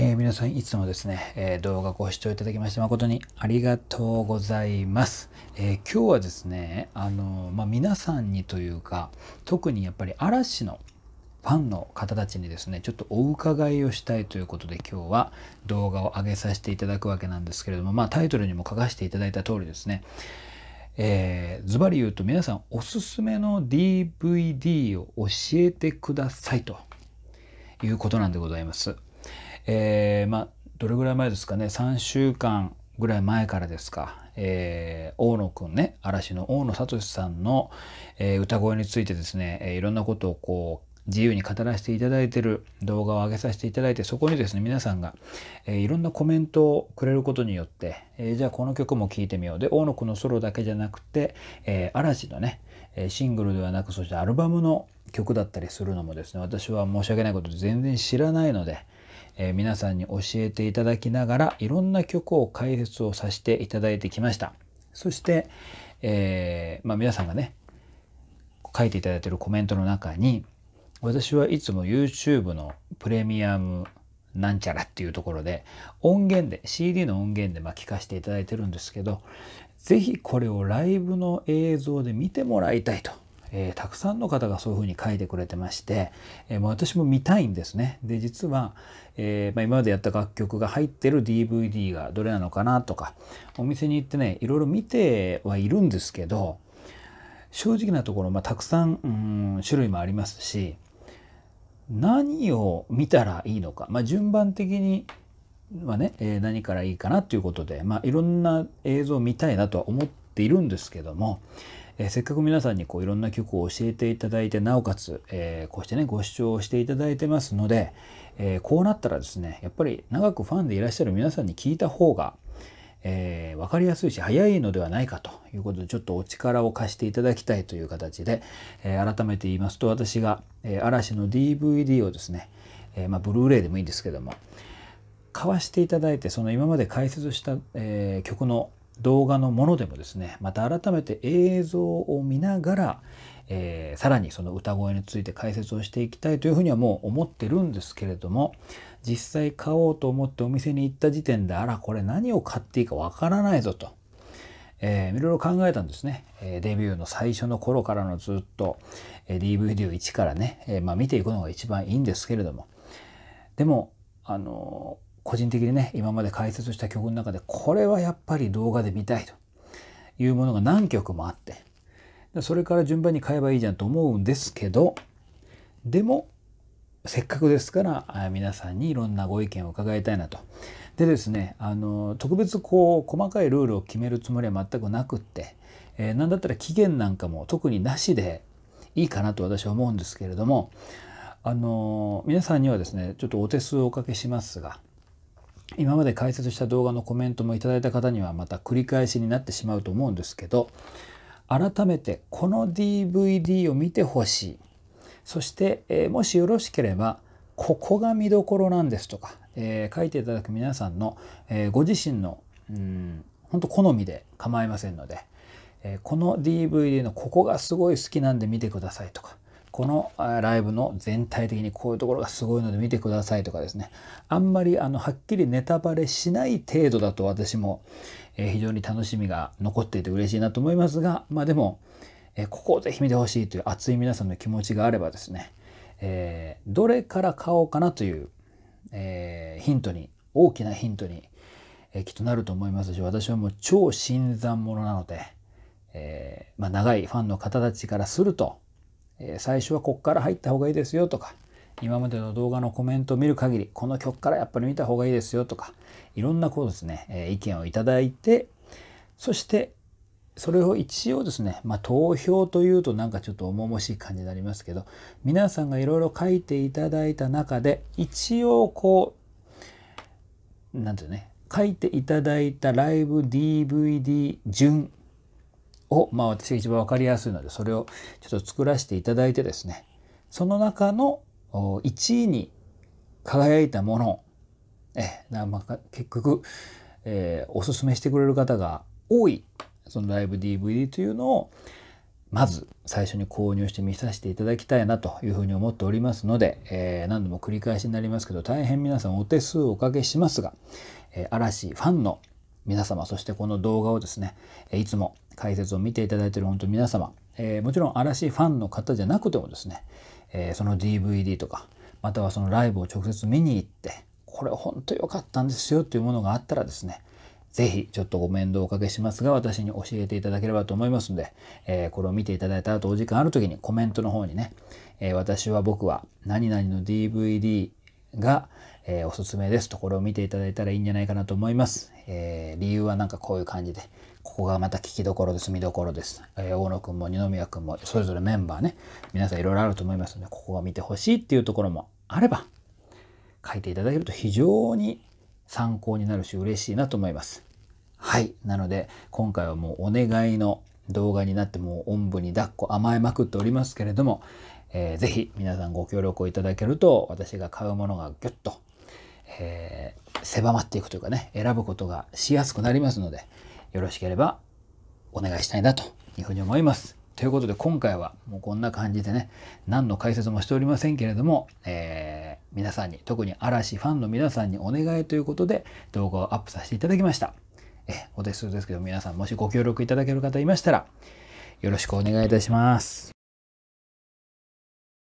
えー、皆さんいつもですね、えー、動画ご視聴いただきまして誠にありがとうございます。えー、今日はですね、あのまあ、皆さんにというか、特にやっぱり嵐のファンの方たちにですね、ちょっとお伺いをしたいということで今日は動画を上げさせていただくわけなんですけれども、まあ、タイトルにも書かせていただいた通りですね、えズバリ言うと皆さんおすすめの DVD を教えてくださいということなんでございます。えー、まあどれぐらい前ですかね3週間ぐらい前からですか、えー、大野くんね嵐の大野聡さんの、えー、歌声についてですね、えー、いろんなことをこう自由に語らせていただいてる動画を上げさせていただいてそこにですね皆さんが、えー、いろんなコメントをくれることによって、えー、じゃあこの曲も聴いてみようで大野くんのソロだけじゃなくて、えー、嵐のねシングルではなくそしてアルバムの曲だったりするのもですね私は申し訳ないことで全然知らないので。えー、皆さんに教えていただきながらいろんな曲を解説をさせていただいてきましたそして、えー、まあ、皆さんがね書いていただいてるコメントの中に私はいつも YouTube のプレミアムなんちゃらっていうところで音源で CD の音源でま聞かせていただいてるんですけど是非これをライブの映像で見てもらいたいとえー、たくさんの方がそういうふうに書いてくれてまして、えー、も私も見たいんですね。で実は、えー、まあ、今までやった楽曲が入ってる DVD がどれなのかなとかお店に行ってねいろいろ見てはいるんですけど正直なところ、まあ、たくさん、ん、種類もありますし何を見たらいいのか、まあ、順番的にはね、え何からいいかなということで、まあ、いろんな映像を見たいなとは思っているんですけどもえせっかく皆さんにこういろんな曲を教えていただいて、なおかつ、えこうしてね、ご視聴していただいてますので、えこうなったらですね、やっぱり長くファンでいらっしゃる皆さんに聞いた方が、えー、分かりやすいし早いのではないかということでちょっとお力を貸していただきたいという形で、えー、改めて言いますと私が、えー、嵐の DVD をですね、えー、まあ、ブルーレイでもいいんですけども買わしていただいてその今まで解説した、え曲の動画のものでもですねまた改めて映像を見ながら、えー、さらにその歌声について解説をしていきたいというふうにはもう思ってるんですけれども実際買おうと思ってお店に行った時点であらこれ何を買っていいかわからないぞと。えー、いろいろ考えたんですね、えデビューの最初の頃からのずっと、え DVD を1からね、えまあ、見ていくのが一番いいんですけれどもでもあの個人的にね今まで解説した曲の中でこれはやっぱり動画で見たいというものが何曲もあってそれから順番に買えばいいじゃんと思うんですけどでもせっかくですから皆さんにいろんなご意見を伺いたいなと。でですねあの特別こう細かいルールを決めるつもりは全くなくって、えー、何だったら期限なんかも特になしでいいかなと私は思うんですけれどもあの皆さんにはですねちょっとお手数をおかけしますが今まで解説した動画のコメントもいただいた方にはまた繰り返しになってしまうと思うんですけど改めてこの DVD を見てほしいそして、えもしよろしければここが見どころなんですとか、えー、書いていただく皆さんの、えー、ご自身のうん本当好みで構いませんので、えこの DVD のここがすごい好きなんで見てくださいとかこのライブの全体的にこういうところがすごいので見てくださいとかですね、あんまりあのはっきりネタバレしない程度だと私も、え非常に楽しみが残っていて嬉しいなと思いますが、まあでも、えここをぜひ見てほしいという熱い皆さんの気持ちがあればですね、えー、どれから買おうかなという、えー、ヒントに、大きなヒントに、えー、きっとなると思いますし、私はもう超新参者なので、えまあ、長いファンの方たちからすると、え最初はこっから入った方がいいですよとか、今までの動画のコメントを見る限り、この曲からやっぱり見た方がいいですよとか、いろんなこうですね、え意見をいただいて、そしてそれを一応ですね、まあ、投票というとなんかちょっと重々しい感じになりますけど皆さんがいろいろ書いていただいた中で一応こう何て言うね書いていただいたライブ DVD 順を、まあ、私が一番分かりやすいのでそれをちょっと作らせていただいてですねその中の1位に輝いたものえまあ、結局、えー、おすすめしてくれる方が多いそのライブ DVD というのをまず最初に購入して見させていただきたいなというふうに思っておりますので、えー、何度も繰り返しになりますけど大変皆さんお手数をおかけしますが、えー、嵐ファンの皆様、そしてこの動画をですね、いつも解説を見ていただいている本当皆様、えー、もちろん嵐ファンの方じゃなくてもですね、えー、その DVD とか、またはそのライブを直接見に行って、これ本当良かったんですよっていうものがあったらですね、ぜひちょっとご面倒おかけしますが、私に教えていただければと思いますので、えー、これを見ていただいた後、お時間ある時にコメントの方にね、えー、私は僕は何々の DVD が、えー、おすすめです。ところを見ていただいたらいいんじゃないかなと思います。えー、理由はなんかこういう感じで、ここがまた聞きどころです、見どころです。えー、大野くんも二宮くんも、それぞれメンバーね、皆さんいろいろあると思いますので、ここが見てほしいっていうところもあれば、書いていただけると非常に参考になるし嬉しいなと思います。はい。なので、今回はもうお願いの動画になってもうおんぶに抱っこ甘えまくっておりますけれども、えー、ぜひ皆さんご協力をいただけると私が買うものがギュッと、えー、狭まっていくというかね選ぶことがしやすくなりますのでよろしければお願いしたいなというふうに思います。ということで今回はもうこんな感じでね何の解説もしておりませんけれども、えー、皆さんに特に嵐ファンの皆さんにお願いということで動画をアップさせていただきました。えお手数ですけど皆さんもしご協力いただける方いましたらよろしくお願いいたします。